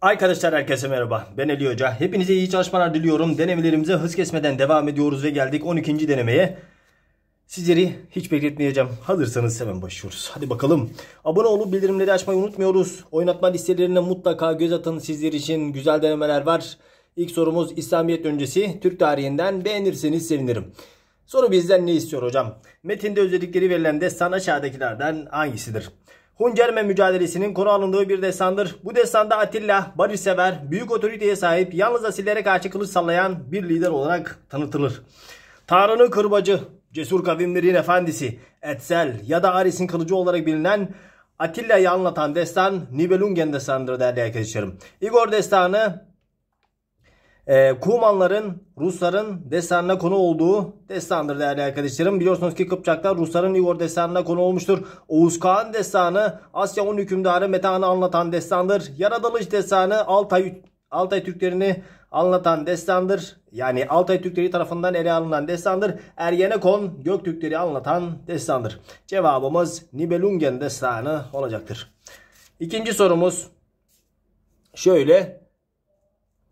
Arkadaşlar herkese merhaba. Ben Ali Hoca. Hepinize iyi çalışmalar diliyorum. Denemelerimize hız kesmeden devam ediyoruz ve geldik 12. denemeye. Sizleri hiç bekletmeyeceğim. Hazırsanız hemen başlıyoruz. Hadi bakalım. Abone olup bildirimleri açmayı unutmuyoruz. Oynatma listelerine mutlaka göz atın. Sizler için güzel denemeler var. İlk sorumuz İslamiyet öncesi Türk tarihinden beğenirseniz sevinirim. Soru bizden ne istiyor hocam? Metinde özellikleri verilen destan aşağıdakilerden hangisidir? Huncerme mücadelesinin konu alındığı bir destandır. Bu destanda Atilla, barışsever, büyük otoriteye sahip, yalnız asillere karşı kılıç sallayan bir lider olarak tanıtılır. Tanrı'nın kırbacı, cesur kavimlerin efendisi, Etsel ya da Arisin kılıcı olarak bilinen Atilla'yı anlatan destan Nibelungen destanıdır değerli arkadaşlarım. Igor destanı e, Kumanların Rusların destanına konu olduğu destandır değerli arkadaşlarım. Biliyorsunuz ki kıpçaklar Rusların Igor destanına konu olmuştur. Oğuz Kağan destanı Asya 10 hükümdarı Metan'ı anlatan destandır. Yaradılış destanı Altay, Altay Türklerini anlatan destandır. Yani Altay Türkleri tarafından ele alınan destandır. Ergenekon Göktürkleri anlatan destandır. Cevabımız Nibelungen destanı olacaktır. İkinci sorumuz şöyle.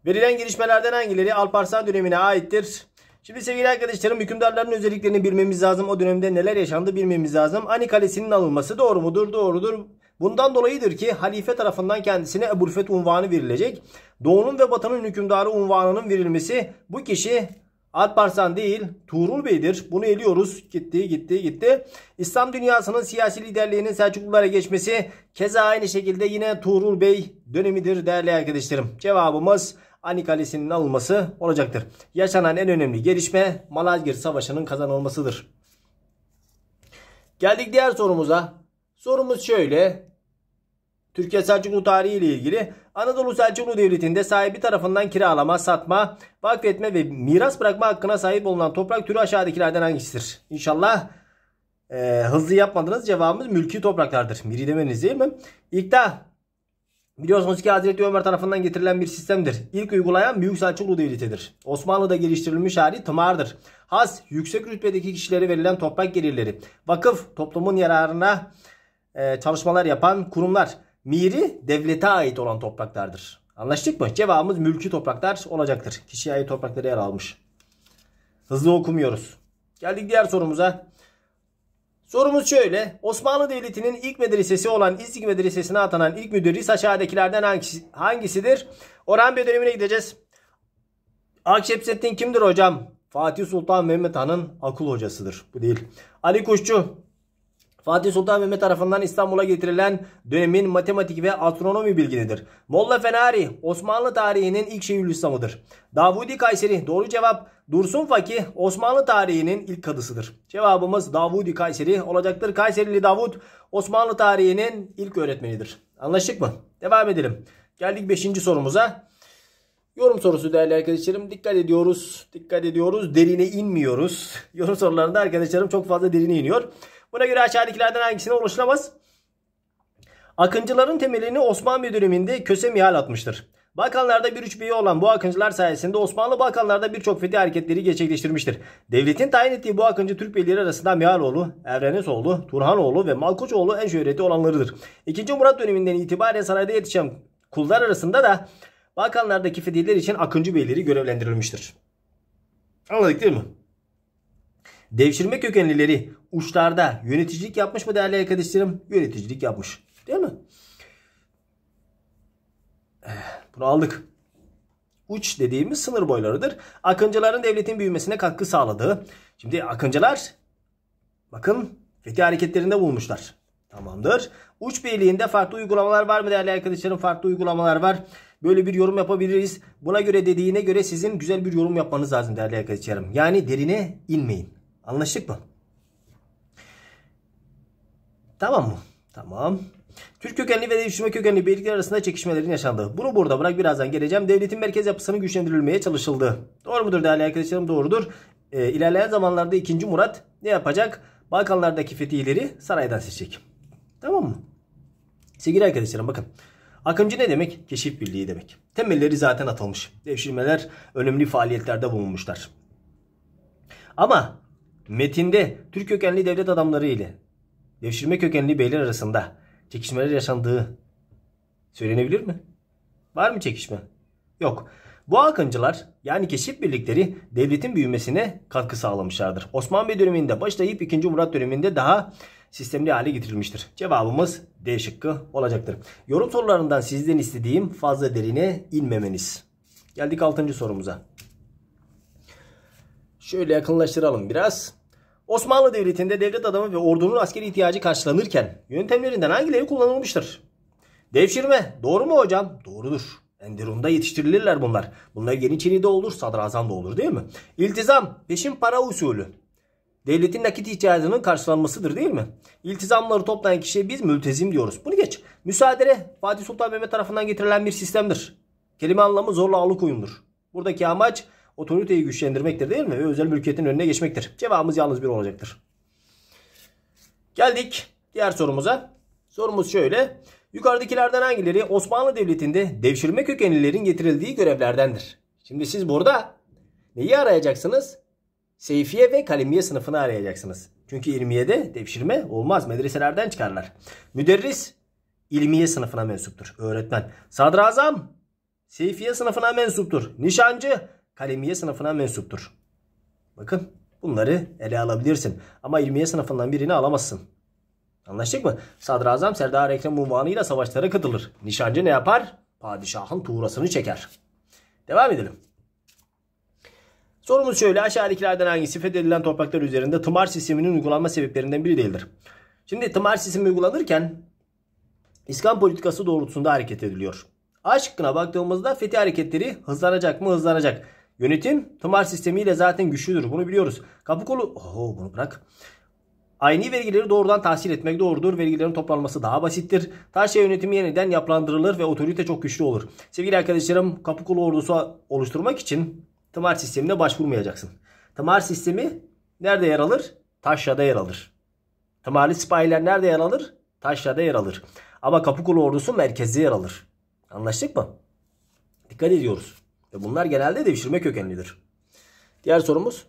Verilen gelişmelerden hangileri Alparslan dönemine aittir? Şimdi sevgili arkadaşlarım hükümdarların özelliklerini bilmemiz lazım. O dönemde neler yaşandı bilmemiz lazım. Ani Kalesi'nin alınması doğru mudur? Doğrudur. Bundan dolayıdır ki halife tarafından kendisine Ebu'l-Feth unvanı verilecek. Doğunun ve Batı'nın hükümdarı unvanının verilmesi bu kişi Alparslan değil Tuğrul Bey'dir. Bunu eliyoruz. Gitti gitti gitti. İslam dünyasının siyasi liderliğinin Selçuklulara geçmesi keza aynı şekilde yine Tuğrul Bey dönemidir değerli arkadaşlarım. Cevabımız Ani Kalesi'nin alınması olacaktır. Yaşanan en önemli gelişme Malazgirt Savaşı'nın kazanılmasıdır. Geldik diğer sorumuza. Sorumuz şöyle. Türkiye Selçuklu tarihi ile ilgili Anadolu Selçuklu Devleti'nde sahibi tarafından kiralama, satma, vakfetme ve miras bırakma hakkına sahip olunan toprak türü aşağıdakilerden hangisidir? İnşallah e, hızlı yapmadınız. Cevabımız mülki topraklardır. Miri demeniz değil mi? İkta. Biliyorsunuz ki Hazreti Ömer tarafından getirilen bir sistemdir. İlk uygulayan Büyük Selçuklu Devleti'dir. Osmanlı'da geliştirilmiş hali tımardır. Has, yüksek rütbedeki kişilere verilen toprak gelirleri. Vakıf, toplumun yararına e, çalışmalar yapan kurumlar. Miri, devlete ait olan topraklardır. Anlaştık mı? Cevabımız mülkü topraklar olacaktır. Kişiye ait toprakları yer almış. Hızlı okumuyoruz. Geldik diğer sorumuza. Sorumuz şöyle. Osmanlı Devleti'nin ilk medresesi olan İznik Medresesi'ne atanan ilk müdürris aşağıdakilerden hangisi, hangisidir? Orhan Bey dönemine gideceğiz. Akşepsettin kimdir hocam? Fatih Sultan Mehmet Han'ın akıl hocasıdır. Bu değil. Ali Kuşçu Fatih Sultan Mehmet tarafından İstanbul'a getirilen dönemin matematik ve astronomi bilginidir. Molla Fenari Osmanlı tarihinin ilk Şeyhülislam'ıdır. Davudi Kayseri doğru cevap. Dursun Fakih Osmanlı tarihinin ilk kadısıdır. Cevabımız Davudi Kayseri olacaktır. Kayserili Davud Osmanlı tarihinin ilk öğretmenidir. Anlaştık mı? Devam edelim. Geldik 5. sorumuza. Yorum sorusu değerli arkadaşlarım. Dikkat ediyoruz. Dikkat ediyoruz. Derine inmiyoruz. Yorum sorularında arkadaşlarım çok fazla derine iniyor. Buna göre aşağıdakilerden hangisine ulaşılamaz? Akıncıların temelini Osmanlı döneminde Köse Mihal atmıştır. Balkanlarda bir üç beyi olan bu akıncılar sayesinde Osmanlı Balkanlarda birçok fetih hareketleri gerçekleştirmiştir. Devletin tayin ettiği bu akıncı Türk beyleri arasında Mihaloğlu, Evrenesoğlu, Turhanoğlu ve Malkoçoğlu en şöhreti olanlarıdır. İkinci Murat döneminden itibaren sarayda yetişen kullar arasında da Balkanlardaki fetihler için akıncı beyleri görevlendirilmiştir. Anladık değil mi? Devşirme kökenlileri uçlarda yöneticilik yapmış mı değerli arkadaşlarım? Yöneticilik yapmış. Değil mi? Eh, bunu aldık. Uç dediğimiz sınır boylarıdır. Akıncıların devletin büyümesine katkı sağladığı. Şimdi akıncılar bakın fethi hareketlerinde bulmuşlar. Tamamdır. Uç birliğinde farklı uygulamalar var mı değerli arkadaşlarım? Farklı uygulamalar var. Böyle bir yorum yapabiliriz. Buna göre dediğine göre sizin güzel bir yorum yapmanız lazım değerli arkadaşlarım. Yani derine inmeyin. Anlaştık mı? Tamam mı? Tamam. Türk kökenli ve devşirme kökenli birlikler arasında çekişmelerin yaşandığı. Bunu burada bırak birazdan geleceğim. Devletin merkez yapısının güçlendirilmeye çalışıldı. Doğru mudur değerli arkadaşlarım? Doğrudur. E, ilerleyen zamanlarda 2. Murat ne yapacak? Balkanlardaki fetihleri saraydan seçecek. Tamam mı? Sevgili arkadaşlarım bakın. Akımcı ne demek? Keşif birliği demek. Temelleri zaten atılmış. Devşirmeler önemli faaliyetlerde bulunmuşlar. Ama Metinde Türk kökenli devlet adamları ile devşirme kökenli beyler arasında çekişmeler yaşandığı söylenebilir mi? Var mı çekişme? Yok. Bu akıncılar yani keşif birlikleri devletin büyümesine katkı sağlamışlardır. Osman Bey döneminde başlayıp 2. Murat döneminde daha sistemli hale getirilmiştir. Cevabımız D şıkkı olacaktır. Yorum sorularından sizden istediğim fazla derine inmemeniz. Geldik 6. sorumuza. Şöyle yakınlaştıralım biraz. Osmanlı Devleti'nde devlet adamı ve ordunun askeri ihtiyacı karşılanırken yöntemlerinden hangileri kullanılmıştır? Devşirme. Doğru mu hocam? Doğrudur. Enderun'da yetiştirilirler bunlar. Bunlar Yeniçeri de olur, sadrazam da olur değil mi? İltizam. Peşin para usulü. Devletin nakit ihtiyacının karşılanmasıdır değil mi? İltizamları toplayan kişiye biz mültezim diyoruz. Bunu geç. Müsaadele Fatih Sultan Mehmet tarafından getirilen bir sistemdir. Kelime anlamı zorla alıkoyumdur. Buradaki amaç otoriteyi güçlendirmektir değil mi? Ve özel mülkiyetin önüne geçmektir. Cevabımız yalnız bir olacaktır. Geldik diğer sorumuza. Sorumuz şöyle. Yukarıdakilerden hangileri Osmanlı Devleti'nde devşirme kökenlilerin getirildiği görevlerdendir? Şimdi siz burada neyi arayacaksınız? Seyfiye ve kalemiye sınıfını arayacaksınız. Çünkü ilmiyede devşirme olmaz. Medreselerden çıkarlar. Müderris ilmiye sınıfına mensuptur. Öğretmen. Sadrazam Seyfiye sınıfına mensuptur. Nişancı kalemiye sınıfına mensuptur. Bakın bunları ele alabilirsin. Ama ilmiye sınıfından birini alamazsın. Anlaştık mı? Sadrazam Serdar Ekrem unvanıyla savaşlara katılır. Nişancı ne yapar? Padişahın tuğrasını çeker. Devam edelim. Sorumuz şöyle. Aşağıdakilerden hangisi fethedilen topraklar üzerinde tımar sisteminin uygulanma sebeplerinden biri değildir? Şimdi tımar sistemi uygulanırken İskan politikası doğrultusunda hareket ediliyor. A şıkkına baktığımızda fethi hareketleri hızlanacak mı hızlanacak. Yönetim tımar sistemiyle zaten güçlüdür. Bunu biliyoruz. Kapı kolu... Oo, bunu bırak. Aynı vergileri doğrudan tahsil etmek doğrudur. Vergilerin toplanması daha basittir. Tarşe yönetimi yeniden yapılandırılır ve otorite çok güçlü olur. Sevgili arkadaşlarım kapı kolu ordusu oluşturmak için tımar sistemine başvurmayacaksın. Tımar sistemi nerede yer alır? Taşya'da yer alır. Tımarlı sipahiler nerede yer alır? Taşya'da yer alır. Ama kapı kolu ordusu merkezde yer alır. Anlaştık mı? Dikkat ediyoruz. Ve bunlar genelde devşirme kökenlidir. Diğer sorumuz.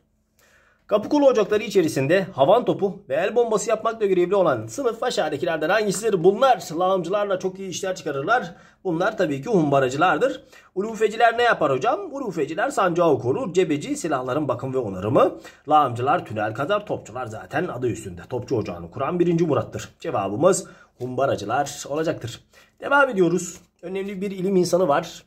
Kapı ocakları içerisinde havan topu ve el bombası yapmakla görevli olan sınıf aşağıdakilerden hangisidir? Bunlar lağımcılarla çok iyi işler çıkarırlar. Bunlar tabii ki humbaracılardır. Ulufeciler ne yapar hocam? Ulufeciler sancağı korur. Cebeci silahların bakım ve onarımı. Lağımcılar tünel kazar. Topçular zaten adı üstünde. Topçu ocağını kuran 1. Murat'tır. Cevabımız humbaracılar olacaktır. Devam ediyoruz. Önemli bir ilim insanı var.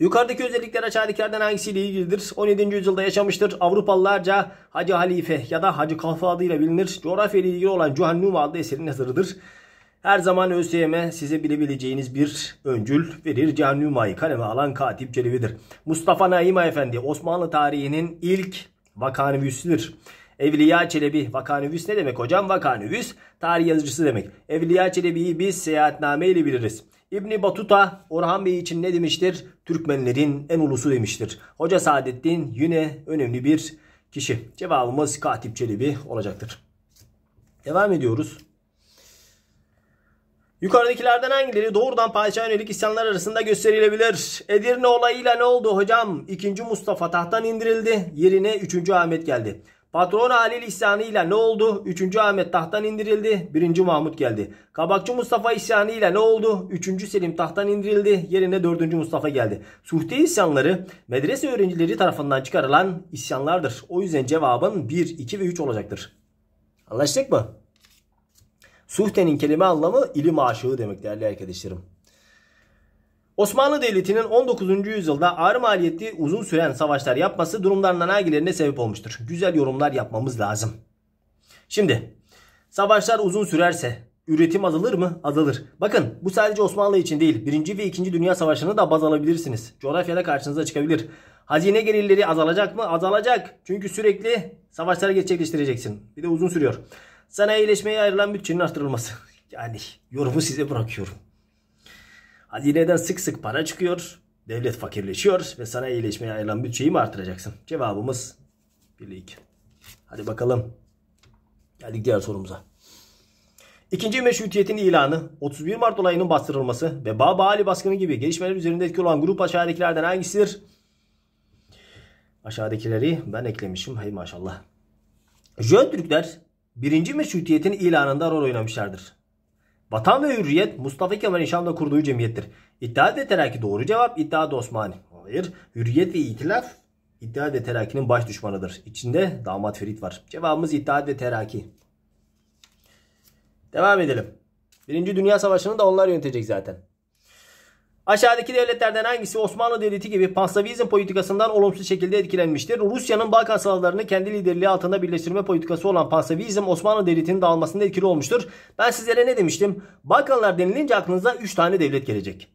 Yukarıdaki özellikler aşağıdakilerden hangisiyle ilgilidir? 17. yüzyılda yaşamıştır. Avrupalılarca Hacı Halife ya da Hacı Kalfa adıyla bilinir. Coğrafya ile ilgili olan Numa adlı eserin yazarıdır. Her zaman ÖSYM size bilebileceğiniz bir öncül verir. Cehennümayı kaleme alan Katip Çelebi'dir. Mustafa Naima Efendi Osmanlı tarihinin ilk vakanüvüsüdür. Evliya Çelebi. Vakanüvüs ne demek hocam? Vakanüvüs tarih yazıcısı demek. Evliya Çelebi'yi biz seyahatname ile biliriz. İbni Batuta Orhan Bey için ne demiştir? Türkmenlerin en ulusu demiştir. Hoca Saadettin yine önemli bir kişi. Cevabımız Katip Çelebi olacaktır. Devam ediyoruz. Yukarıdakilerden hangileri doğrudan padişaha yönelik isyanlar arasında gösterilebilir? Edirne olayıyla ne oldu hocam? 2. Mustafa tahttan indirildi. Yerine 3. Ahmet geldi. Patron Ali Halil ile ne oldu? 3. Ahmet tahttan indirildi. 1. Mahmut geldi. Kabakçı Mustafa ile ne oldu? 3. Selim tahttan indirildi. Yerine 4. Mustafa geldi. Suhte isyanları medrese öğrencileri tarafından çıkarılan isyanlardır. O yüzden cevabın 1, 2 ve 3 olacaktır. Anlaştık mı? Suhtenin kelime anlamı ilim aşığı demek değerli arkadaşlarım. Osmanlı Devleti'nin 19. yüzyılda ağır maliyetli uzun süren savaşlar yapması durumlarından hangilerine sebep olmuştur? Güzel yorumlar yapmamız lazım. Şimdi savaşlar uzun sürerse üretim azalır mı? Azalır. Bakın bu sadece Osmanlı için değil. 1. ve 2. Dünya Savaşı'nı da baz alabilirsiniz. Coğrafyada karşınıza çıkabilir. Hazine gelirleri azalacak mı? Azalacak. Çünkü sürekli savaşlara gerçekleştireceksin. Bir de uzun sürüyor. Sanayileşmeye ayrılan bütçenin artırılması. Yani yorumu size bırakıyorum. Hazineden sık sık para çıkıyor. Devlet fakirleşiyor ve sana iyileşmeye ayrılan bütçeyi mi artıracaksın? Cevabımız 1 2. Hadi bakalım. Geldik diğer sorumuza. İkinci meşrutiyetin ilanı, 31 Mart olayının bastırılması ve Baba Ali baskını gibi gelişmeler üzerinde etki olan grup aşağıdakilerden hangisidir? Aşağıdakileri ben eklemişim. Hey maşallah. Jön Türkler 1. Meşrutiyet'in ilanında rol oynamışlardır. Vatan ve Hürriyet Mustafa Kemal İnşam'da kurduğu cemiyettir. İttihat ve Terakki doğru cevap. İttihat Osmani. Hayır. Hürriyet ve İtilaf İttihat ve Terakki'nin baş düşmanıdır. İçinde damat Ferit var. Cevabımız İttihat ve Terakki. Devam edelim. Birinci Dünya Savaşı'nı da onlar yönetecek zaten. Aşağıdaki devletlerden hangisi Osmanlı Devleti gibi Panslavizm politikasından olumsuz şekilde etkilenmiştir? Rusya'nın Balkan sahalarını kendi liderliği altında birleştirme politikası olan Panslavizm Osmanlı Devleti'nin dağılmasında etkili olmuştur. Ben sizlere ne demiştim? Balkanlar denilince aklınıza 3 tane devlet gelecek.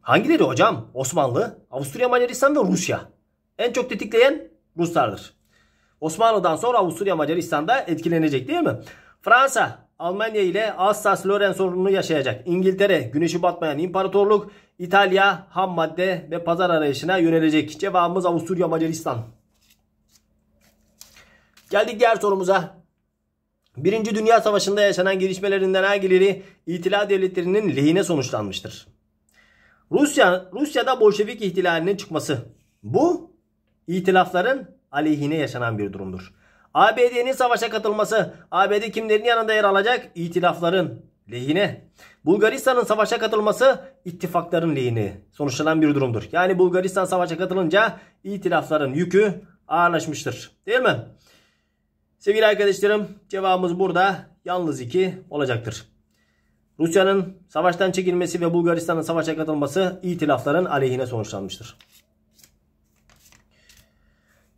Hangileri hocam? Osmanlı, Avusturya Macaristan ve Rusya. En çok tetikleyen Ruslardır. Osmanlı'dan sonra Avusturya Macaristan'da etkilenecek değil mi? Fransa, Almanya ile Alsace-Lorraine sorununu yaşayacak. İngiltere güneşi batmayan imparatorluk, İtalya ham madde ve pazar arayışına yönelecek. Cevabımız Avusturya Macaristan. Geldik diğer sorumuza. Birinci Dünya Savaşı'nda yaşanan gelişmelerinden hangileri İtilal devletlerinin lehine sonuçlanmıştır? Rusya, Rusya'da Bolşevik ihtilalinin çıkması. Bu itilafların aleyhine yaşanan bir durumdur. ABD'nin savaşa katılması ABD kimlerin yanında yer alacak? İtilafların lehine. Bulgaristan'ın savaşa katılması ittifakların lehine sonuçlanan bir durumdur. Yani Bulgaristan savaşa katılınca itilafların yükü ağırlaşmıştır. Değil mi? Sevgili arkadaşlarım cevabımız burada yalnız iki olacaktır. Rusya'nın savaştan çekilmesi ve Bulgaristan'ın savaşa katılması itilafların aleyhine sonuçlanmıştır.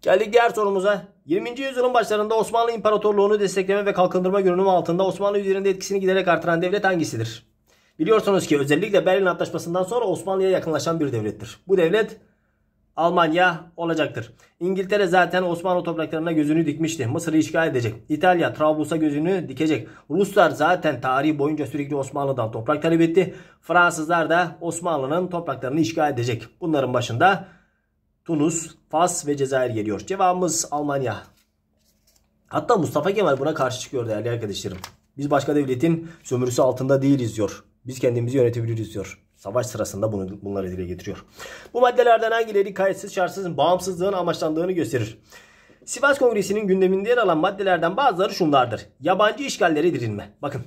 Geldik diğer sorumuza. 20. yüzyılın başlarında Osmanlı İmparatorluğunu destekleme ve kalkındırma görünümü altında Osmanlı üzerinde etkisini giderek artıran devlet hangisidir? Biliyorsunuz ki özellikle Berlin Antlaşması'ndan sonra Osmanlı'ya yakınlaşan bir devlettir. Bu devlet Almanya olacaktır. İngiltere zaten Osmanlı topraklarına gözünü dikmişti. Mısır'ı işgal edecek. İtalya Trablus'a gözünü dikecek. Ruslar zaten tarihi boyunca sürekli Osmanlı'dan toprak talep etti. Fransızlar da Osmanlı'nın topraklarını işgal edecek. Bunların başında Tunus, Fas ve Cezayir geliyor. Cevabımız Almanya. Hatta Mustafa Kemal buna karşı çıkıyor değerli arkadaşlarım. Biz başka devletin sömürüsü altında değiliz diyor. Biz kendimizi yönetebiliriz diyor. Savaş sırasında bunu, bunları dile getiriyor. Bu maddelerden hangileri kayıtsız şartsız bağımsızlığın amaçlandığını gösterir. Sivas Kongresi'nin gündeminde yer alan maddelerden bazıları şunlardır. Yabancı işgallere dirilme. Bakın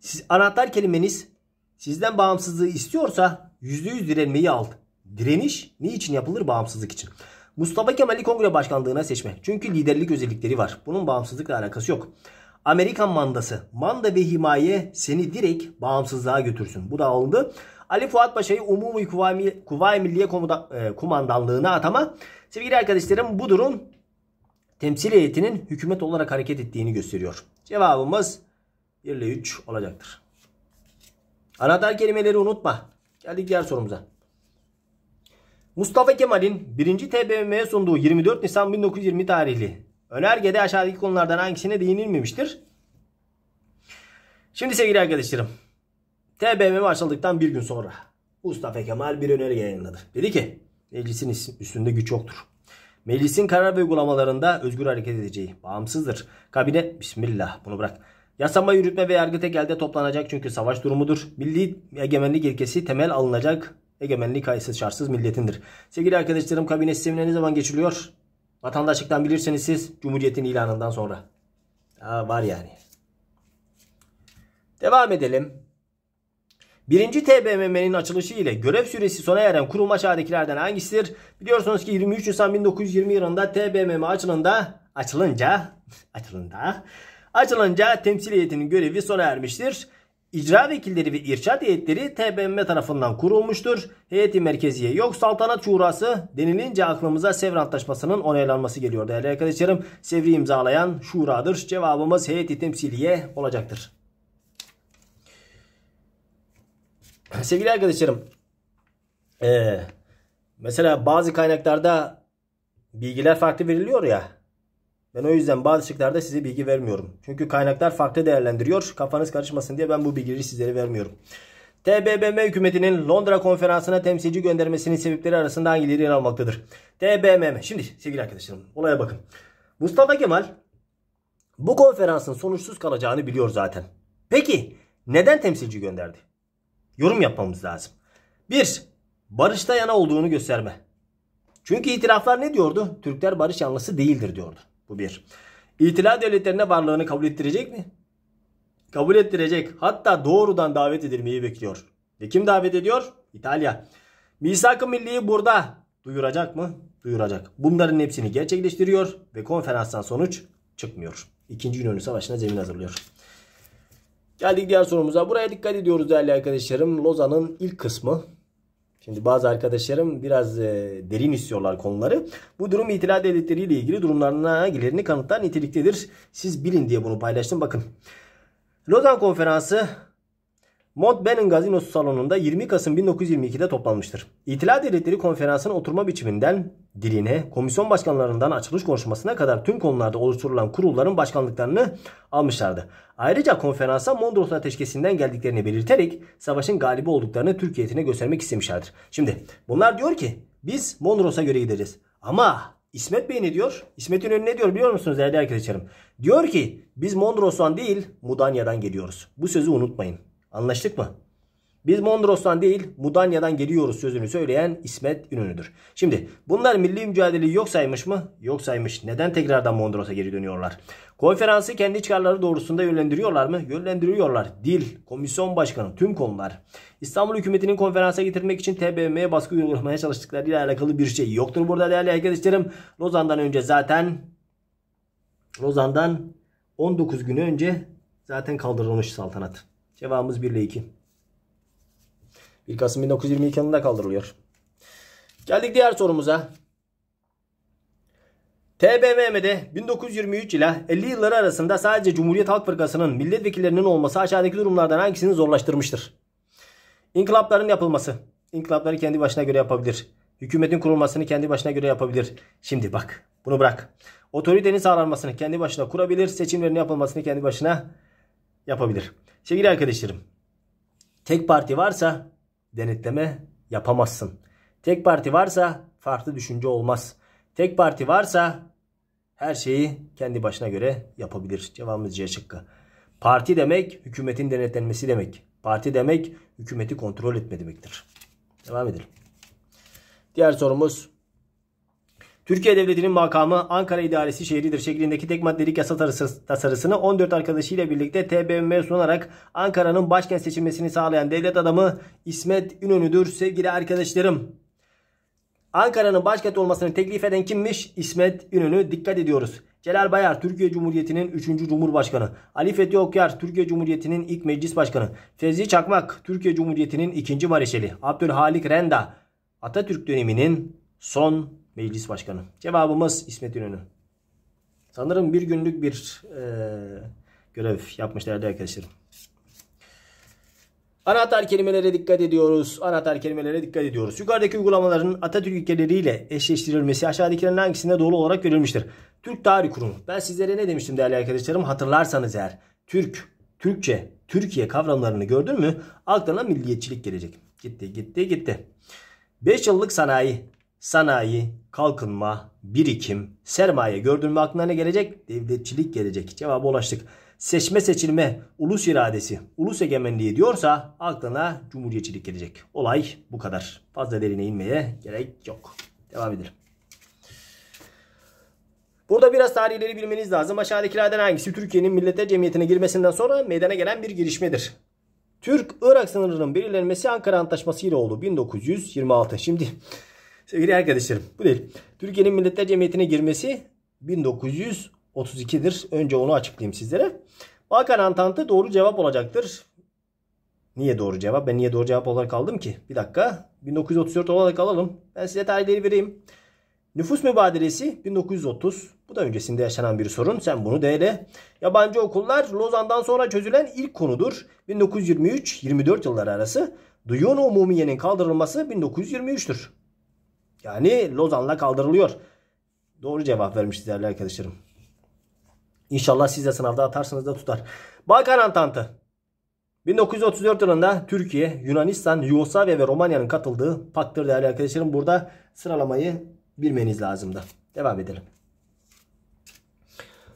siz, anahtar kelimeniz sizden bağımsızlığı istiyorsa %100 direnmeyi aldı. Direniş için yapılır? Bağımsızlık için. Mustafa Kemal'i kongre başkanlığına seçme. Çünkü liderlik özellikleri var. Bunun bağımsızlıkla alakası yok. Amerikan mandası. Manda ve himaye seni direkt bağımsızlığa götürsün. Bu da alındı. Ali Fuat Paşa'yı Umumi Kuvayi Milliye Komuta, e, Kumandanlığına atama. Sevgili arkadaşlarım bu durum temsil heyetinin hükümet olarak hareket ettiğini gösteriyor. Cevabımız 1 ile 3 olacaktır. Anahtar kelimeleri unutma. Geldik diğer sorumuza. Mustafa Kemal'in 1. TBMM'ye sunduğu 24 Nisan 1920 tarihli önergede aşağıdaki konulardan hangisine değinilmemiştir? Şimdi sevgili arkadaşlarım TBMM başladıktan bir gün sonra Mustafa Kemal bir önerge yayınladı. Dedi ki meclisin üstünde güç yoktur. Meclisin karar ve uygulamalarında özgür hareket edeceği bağımsızdır. Kabine bismillah bunu bırak. Yasama, yürütme ve yargı tek elde toplanacak çünkü savaş durumudur. Milli egemenlik ilkesi temel alınacak egemenlik kayıtsız şartsız milletindir. Sevgili arkadaşlarım kabine sistemine ne zaman geçiliyor? Vatandaşlıktan bilirseniz siz Cumhuriyet'in ilanından sonra. Aa, var yani. Devam edelim. Birinci TBMM'nin açılışı ile görev süresi sona eren kurum aşağıdakilerden hangisidir? Biliyorsunuz ki 23 Nisan 1920 yılında TBMM açılında açılınca açılında açılınca temsil heyetinin görevi sona ermiştir. İcra vekilleri ve irşat heyetleri TBMM tarafından kurulmuştur. Heyeti merkeziye yok saltanat şurası denilince aklımıza Sevr Antlaşması'nın onaylanması geliyor değerli arkadaşlarım. Sevri imzalayan şuradır. Cevabımız heyeti temsiliye olacaktır. Sevgili arkadaşlarım ee, mesela bazı kaynaklarda bilgiler farklı veriliyor ya. Ben o yüzden bazı şıklarda size bilgi vermiyorum. Çünkü kaynaklar farklı değerlendiriyor. Kafanız karışmasın diye ben bu bilgileri sizlere vermiyorum. TBMM hükümetinin Londra konferansına temsilci göndermesinin sebepleri arasında hangileri yer almaktadır? TBMM. Şimdi sevgili arkadaşlarım olaya bakın. Mustafa Kemal bu konferansın sonuçsuz kalacağını biliyor zaten. Peki neden temsilci gönderdi? Yorum yapmamız lazım. 1. Barışta yana olduğunu gösterme. Çünkü itiraflar ne diyordu? Türkler barış yanlısı değildir diyordu. Bu bir. İtilaf devletlerine varlığını kabul ettirecek mi? Kabul ettirecek. Hatta doğrudan davet edilmeyi bekliyor. Ve kim davet ediyor? İtalya. Misak-ı Milli'yi burada duyuracak mı? Duyuracak. Bunların hepsini gerçekleştiriyor ve konferanstan sonuç çıkmıyor. İkinci Yunanlı Savaşı'na zemin hazırlıyor. Geldik diğer sorumuza. Buraya dikkat ediyoruz değerli arkadaşlarım. Lozan'ın ilk kısmı Şimdi bazı arkadaşlarım biraz e, derin istiyorlar konuları. Bu durum İtilal Devletleri ile ilgili durumlarına gilerini kanıtlar niteliktedir. Siz bilin diye bunu paylaştım. Bakın Lozan Konferansı Modben'in gazinosu salonunda 20 Kasım 1922'de toplanmıştır. İtilal Devletleri Konferansı'nın oturma biçiminden diline, komisyon başkanlarından açılış konuşmasına kadar tüm konularda oluşturulan kurulların başkanlıklarını almışlardı. Ayrıca konferansa Mondros Ateşkesi'nden geldiklerini belirterek savaşın galibi olduklarını Türkiye'ye göstermek istemişlerdir. Şimdi bunlar diyor ki biz Mondros'a göre gideriz. Ama İsmet Bey ne diyor? İsmet İnönü ne diyor biliyor musunuz değerli arkadaşlarım? Diyor ki biz Mondros'tan değil Mudanya'dan geliyoruz. Bu sözü unutmayın. Anlaştık mı? Biz Mondros'tan değil Mudanya'dan geliyoruz sözünü söyleyen İsmet İnönü'dür. Şimdi bunlar milli mücadeleyi yok saymış mı? Yok saymış. Neden tekrardan Mondros'a geri dönüyorlar? Konferansı kendi çıkarları doğrusunda yönlendiriyorlar mı? Yönlendiriyorlar. Dil, komisyon başkanı, tüm konular. İstanbul hükümetinin konferansa getirmek için TBMM'ye baskı uygulamaya çalıştıklarıyla alakalı bir şey yoktur burada değerli arkadaşlarım. Lozan'dan önce zaten Lozan'dan 19 gün önce zaten kaldırılmış saltanat. Cevabımız 1 ile 2. 1 Kasım 1922 yılında kaldırılıyor. Geldik diğer sorumuza. TBMM'de 1923 ile 50 yılları arasında sadece Cumhuriyet Halk Fırkası'nın milletvekillerinin olması aşağıdaki durumlardan hangisini zorlaştırmıştır? İnkılapların yapılması. İnkılapları kendi başına göre yapabilir. Hükümetin kurulmasını kendi başına göre yapabilir. Şimdi bak bunu bırak. Otoritenin sağlanmasını kendi başına kurabilir. Seçimlerin yapılmasını kendi başına yapabilir. Sevgili arkadaşlarım tek parti varsa denetleme yapamazsın. Tek parti varsa farklı düşünce olmaz. Tek parti varsa her şeyi kendi başına göre yapabilir. Cevabımız C şıkkı. Parti demek hükümetin denetlenmesi demek. Parti demek hükümeti kontrol etme demektir. Devam edelim. Diğer sorumuz Türkiye Devleti'nin makamı Ankara İdaresi şehridir şeklindeki tek maddelik yasa tasarısını 14 arkadaşıyla birlikte TBMM'ye sunarak Ankara'nın başkent seçilmesini sağlayan devlet adamı İsmet İnönü'dür sevgili arkadaşlarım. Ankara'nın başkent olmasını teklif eden kimmiş? İsmet İnönü. Dikkat ediyoruz. Celal Bayar Türkiye Cumhuriyeti'nin 3. Cumhurbaşkanı. Ali Fethi Okyar Türkiye Cumhuriyeti'nin ilk meclis başkanı. Fevzi Çakmak Türkiye Cumhuriyeti'nin 2. mareşali. Abdülhalik Renda Atatürk döneminin son meclis başkanı. Cevabımız İsmet İnönü. Sanırım bir günlük bir e, görev yapmışlardı arkadaşlarım. Anahtar kelimelere dikkat ediyoruz. Anahtar kelimelere dikkat ediyoruz. Yukarıdaki uygulamaların Atatürk ülkeleriyle eşleştirilmesi aşağıdakilerin hangisinde doğru olarak görülmüştür. Türk Tarih Kurumu. Ben sizlere ne demiştim değerli arkadaşlarım? Hatırlarsanız eğer Türk, Türkçe, Türkiye kavramlarını gördün mü? Aklına milliyetçilik gelecek. Gitti, gitti, gitti. 5 yıllık sanayi sanayi, kalkınma, birikim, sermaye gördün mü aklına ne gelecek? Devletçilik gelecek. Cevaba ulaştık. Seçme seçilme, ulus iradesi, ulus egemenliği diyorsa aklına cumhuriyetçilik gelecek. Olay bu kadar. Fazla derine inmeye gerek yok. Devam edelim. Burada biraz tarihleri bilmeniz lazım. Aşağıdakilerden hangisi Türkiye'nin millete cemiyetine girmesinden sonra meydana gelen bir girişmedir? Türk-Irak sınırının belirlenmesi Ankara Antlaşması ile oldu 1926. Şimdi Sevgili arkadaşlarım bu değil. Türkiye'nin Milletler Cemiyeti'ne girmesi 1932'dir. Önce onu açıklayayım sizlere. Balkan Antantı doğru cevap olacaktır. Niye doğru cevap? Ben niye doğru cevap olarak aldım ki? Bir dakika. 1934 olarak alalım. Ben size tarihleri vereyim. Nüfus mübadelesi 1930. Bu da öncesinde yaşanan bir sorun. Sen bunu değere. Yabancı okullar Lozan'dan sonra çözülen ilk konudur. 1923-24 yılları arası. Duyun Umumiye'nin kaldırılması 1923'tür. Yani Lozan'la kaldırılıyor. Doğru cevap vermişiz değerli arkadaşlarım. İnşallah siz de sınavda atarsanız da tutar. Balkan Antantı. 1934 yılında Türkiye, Yunanistan, Yugoslavya ve Romanya'nın katıldığı paktır değerli arkadaşlarım. Burada sıralamayı bilmeniz lazımdı. Devam edelim.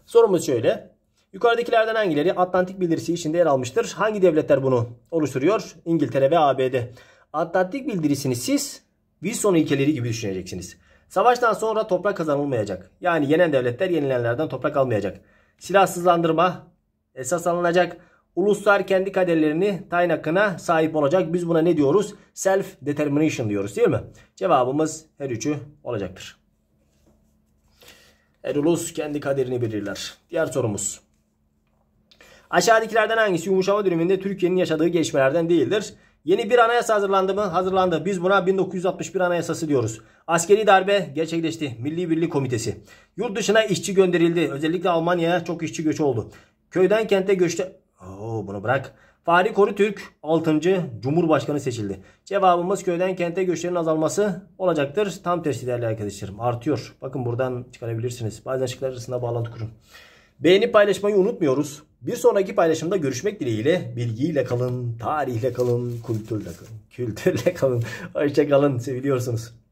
Sorumuz şöyle. Yukarıdakilerden hangileri Atlantik bildirisi içinde yer almıştır? Hangi devletler bunu oluşturuyor? İngiltere ve ABD. Atlantik bildirisini siz Wilson ilkeleri gibi düşüneceksiniz. Savaştan sonra toprak kazanılmayacak. Yani yenen devletler yenilenlerden toprak almayacak. Silahsızlandırma esas alınacak. Uluslar kendi kaderlerini tayin hakkına sahip olacak. Biz buna ne diyoruz? Self determination diyoruz değil mi? Cevabımız her üçü olacaktır. Her ulus kendi kaderini bilirler. Diğer sorumuz. Aşağıdakilerden hangisi yumuşama döneminde Türkiye'nin yaşadığı gelişmelerden değildir? Yeni bir anayasa hazırlandı mı? Hazırlandı. Biz buna 1961 anayasası diyoruz. Askeri darbe gerçekleşti. Milli Birlik Komitesi. Yurt dışına işçi gönderildi. Özellikle Almanya'ya çok işçi göçü oldu. Köyden kente göçte... Oo, bunu bırak. Fahri Korutürk 6. Cumhurbaşkanı seçildi. Cevabımız köyden kente göçlerin azalması olacaktır. Tam tersi değerli arkadaşlarım. Artıyor. Bakın buradan çıkarabilirsiniz. Bazen şıklar arasında bağlantı kurun. Beğeni paylaşmayı unutmuyoruz. Bir sonraki paylaşımda görüşmek dileğiyle bilgiyle kalın, tarihle kalın, kültürle kalın. Kültürle kalın. Hoşça kalın. Seviliyorsunuz.